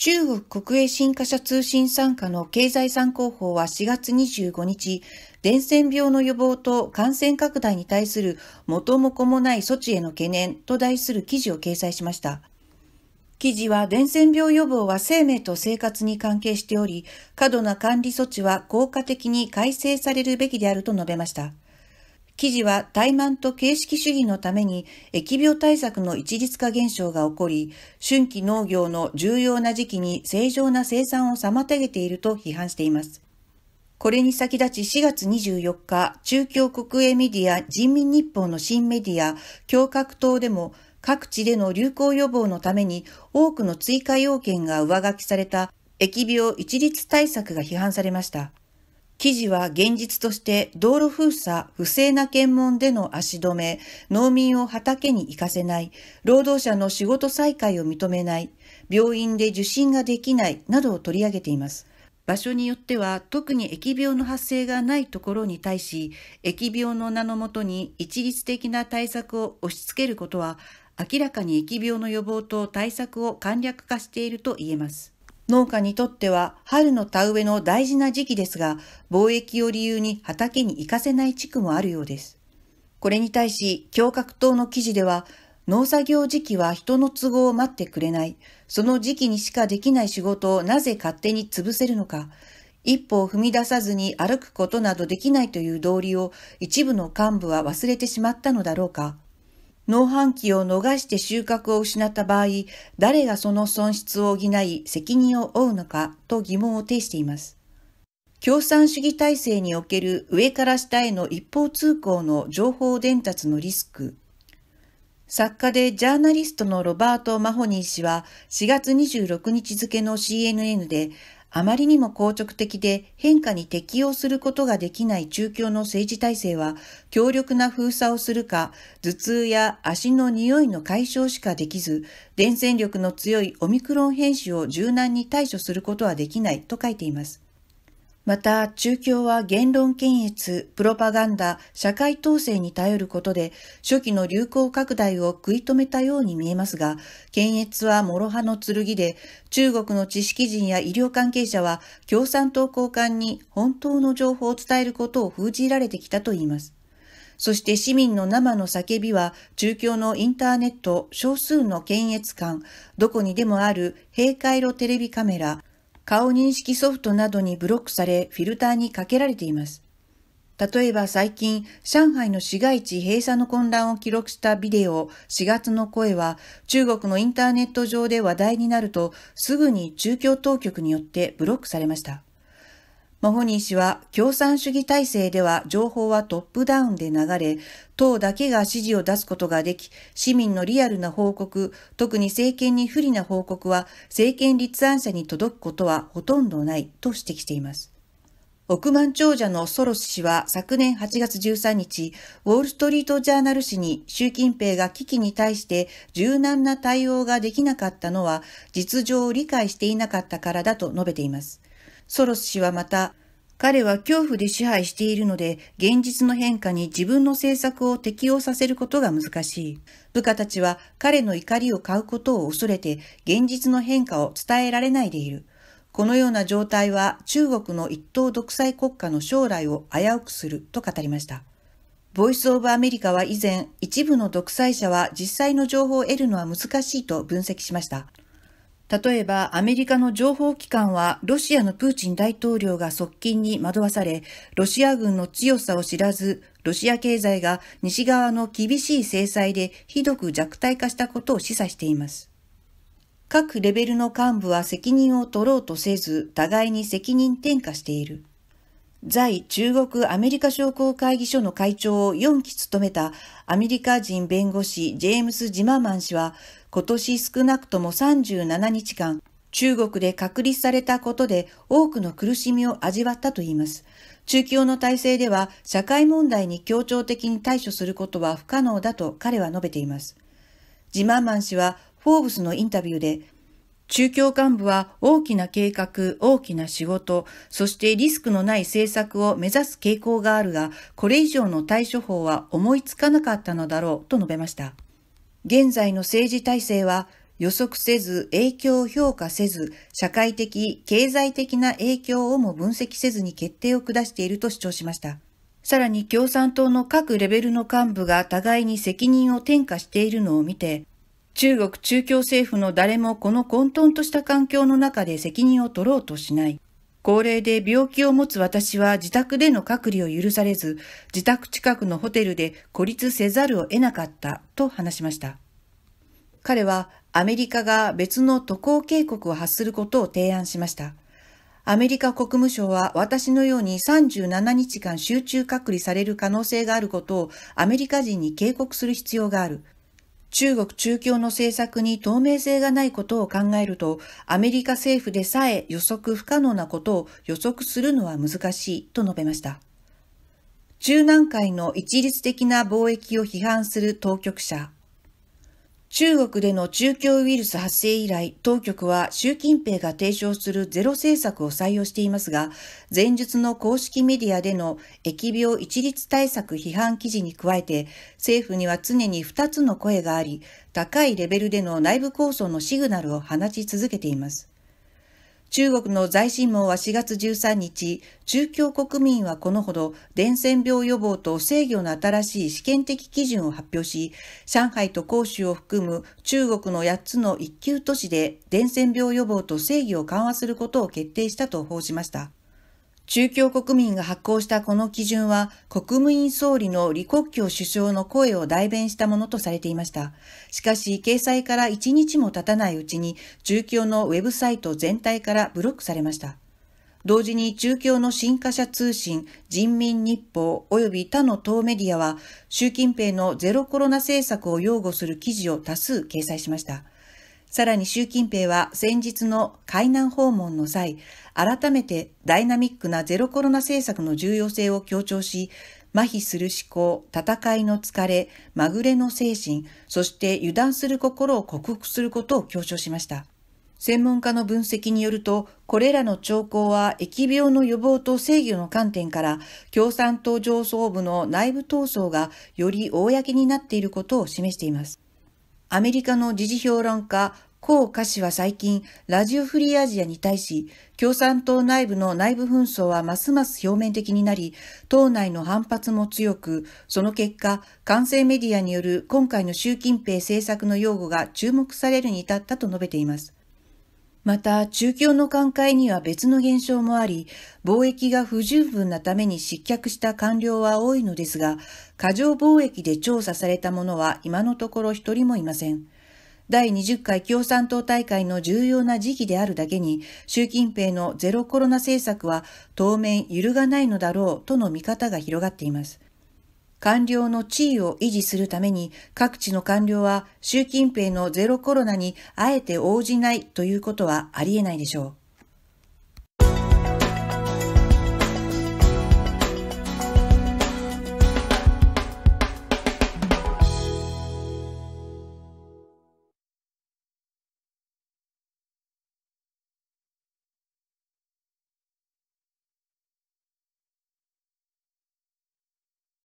中国国営新華社通信傘下の経済参考法は4月25日、伝染病の予防と感染拡大に対する元も子もない措置への懸念と題する記事を掲載しました。記事は伝染病予防は生命と生活に関係しており、過度な管理措置は効果的に改正されるべきであると述べました。記事は怠慢と形式主義のために疫病対策の一律化現象が起こり、春季農業の重要な時期に正常な生産を妨げていると批判しています。これに先立ち4月24日、中共国営メディア人民日報の新メディア、共格党でも各地での流行予防のために多くの追加要件が上書きされた疫病一律対策が批判されました。記事は現実として道路封鎖、不正な検問での足止め、農民を畑に行かせない、労働者の仕事再開を認めない、病院で受診ができないなどを取り上げています。場所によっては特に疫病の発生がないところに対し、疫病の名のもとに一律的な対策を押し付けることは、明らかに疫病の予防と対策を簡略化していると言えます。農家にとっては春の田植えの大事な時期ですが、貿易を理由に畑に行かせない地区もあるようです。これに対し、教革党の記事では、農作業時期は人の都合を待ってくれない。その時期にしかできない仕事をなぜ勝手に潰せるのか。一歩を踏み出さずに歩くことなどできないという道理を一部の幹部は忘れてしまったのだろうか。農繁期を逃して収穫を失った場合、誰がその損失を補い責任を負うのかと疑問を呈しています。共産主義体制における上から下への一方通行の情報伝達のリスク。作家でジャーナリストのロバート・マホニー氏は4月26日付の CNN であまりにも硬直的で変化に適応することができない中共の政治体制は、強力な封鎖をするか、頭痛や足の匂いの解消しかできず、伝染力の強いオミクロン変種を柔軟に対処することはできないと書いています。また、中共は言論検閲、プロパガンダ、社会統制に頼ることで、初期の流行拡大を食い止めたように見えますが、検閲は諸刃の剣で、中国の知識人や医療関係者は、共産党高官に本当の情報を伝えることを封じられてきたといいます。そして市民の生の叫びは、中共のインターネット、少数の検閲官、どこにでもある閉会路テレビカメラ、顔認識ソフトなどにブロックされ、フィルターにかけられています。例えば最近、上海の市街地閉鎖の混乱を記録したビデオ4月の声は中国のインターネット上で話題になるとすぐに中共当局によってブロックされました。マホニー氏は共産主義体制では情報はトップダウンで流れ、党だけが指示を出すことができ、市民のリアルな報告、特に政権に不利な報告は政権立案者に届くことはほとんどないと指摘しています。億万長者のソロス氏は昨年8月13日、ウォールストリートジャーナル紙に習近平が危機に対して柔軟な対応ができなかったのは実情を理解していなかったからだと述べています。ソロス氏はまた、彼は恐怖で支配しているので、現実の変化に自分の政策を適用させることが難しい。部下たちは彼の怒りを買うことを恐れて、現実の変化を伝えられないでいる。このような状態は中国の一党独裁国家の将来を危うくすると語りました。ボイスオブアメリカは以前、一部の独裁者は実際の情報を得るのは難しいと分析しました。例えば、アメリカの情報機関は、ロシアのプーチン大統領が側近に惑わされ、ロシア軍の強さを知らず、ロシア経済が西側の厳しい制裁でひどく弱体化したことを示唆しています。各レベルの幹部は責任を取ろうとせず、互いに責任転嫁している。在中国アメリカ商工会議所の会長を4期務めたアメリカ人弁護士ジェームス・ジママン氏は今年少なくとも37日間中国で隔離されたことで多くの苦しみを味わったといいます。中共の体制では社会問題に協調的に対処することは不可能だと彼は述べています。ジマンマン氏はフォーブスのインタビューで中共幹部は大きな計画、大きな仕事、そしてリスクのない政策を目指す傾向があるが、これ以上の対処法は思いつかなかったのだろうと述べました。現在の政治体制は予測せず、影響を評価せず、社会的、経済的な影響をも分析せずに決定を下していると主張しました。さらに共産党の各レベルの幹部が互いに責任を転嫁しているのを見て、中国中共政府の誰もこの混沌とした環境の中で責任を取ろうとしない。高齢で病気を持つ私は自宅での隔離を許されず、自宅近くのホテルで孤立せざるを得なかったと話しました。彼はアメリカが別の渡航警告を発することを提案しました。アメリカ国務省は私のように37日間集中隔離される可能性があることをアメリカ人に警告する必要がある。中国中共の政策に透明性がないことを考えると、アメリカ政府でさえ予測不可能なことを予測するのは難しいと述べました。中南海の一律的な貿易を批判する当局者。中国での中共ウイルス発生以来、当局は習近平が提唱するゼロ政策を採用していますが、前述の公式メディアでの疫病一律対策批判記事に加えて、政府には常に2つの声があり、高いレベルでの内部構想のシグナルを放ち続けています。中国の財新網は4月13日、中共国民はこのほど伝染病予防と制御の新しい試験的基準を発表し、上海と広州を含む中国の8つの一級都市で伝染病予防と制御を緩和することを決定したと報じました。中共国民が発行したこの基準は、国務院総理の李克強首相の声を代弁したものとされていました。しかし、掲載から1日も経たないうちに、中共のウェブサイト全体からブロックされました。同時に中共の新華社通信、人民日報及び他の党メディアは、習近平のゼロコロナ政策を擁護する記事を多数掲載しました。さらに習近平は先日の海南訪問の際、改めてダイナミックなゼロコロナ政策の重要性を強調し、麻痺する思考、戦いの疲れ、まぐれの精神、そして油断する心を克服することを強調しました。専門家の分析によると、これらの兆候は疫病の予防と制御の観点から、共産党上層部の内部闘争がより公になっていることを示しています。アメリカの時事評論家、コウ・カ氏は最近、ラジオフリーアジアに対し、共産党内部の内部紛争はますます表面的になり、党内の反発も強く、その結果、官成メディアによる今回の習近平政策の擁護が注目されるに至ったと述べています。また、中共の寛解には別の現象もあり、貿易が不十分なために失脚した官僚は多いのですが、過剰貿易で調査された者は今のところ一人もいません。第20回共産党大会の重要な時期であるだけに、習近平のゼロコロナ政策は当面揺るがないのだろうとの見方が広がっています。官僚の地位を維持するために各地の官僚は習近平のゼロコロナにあえて応じないということはありえないでしょう。